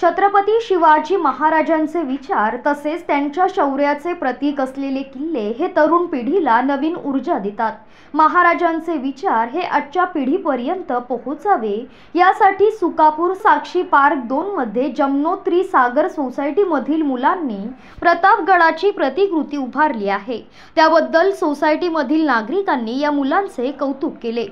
छत्रपती शिवाजी महाराजांचे विचार तसेच त्यांच्या शौर्याचे प्रतीक असलेले किल्ले हे तरुण पिढीला नवीन ऊर्जा देतात महाराजांचे विचार हे आजच्या पिढीपर्यंत पोहोचावे यासाठी सुकापूर साक्षी पार्क दोनमध्ये जमनोत्री सागर सोसायटीमधील मुलांनी प्रतापगडाची प्रतिकृती उभारली आहे त्याबद्दल सोसायटीमधील नागरिकांनी या मुलांचे कौतुक केले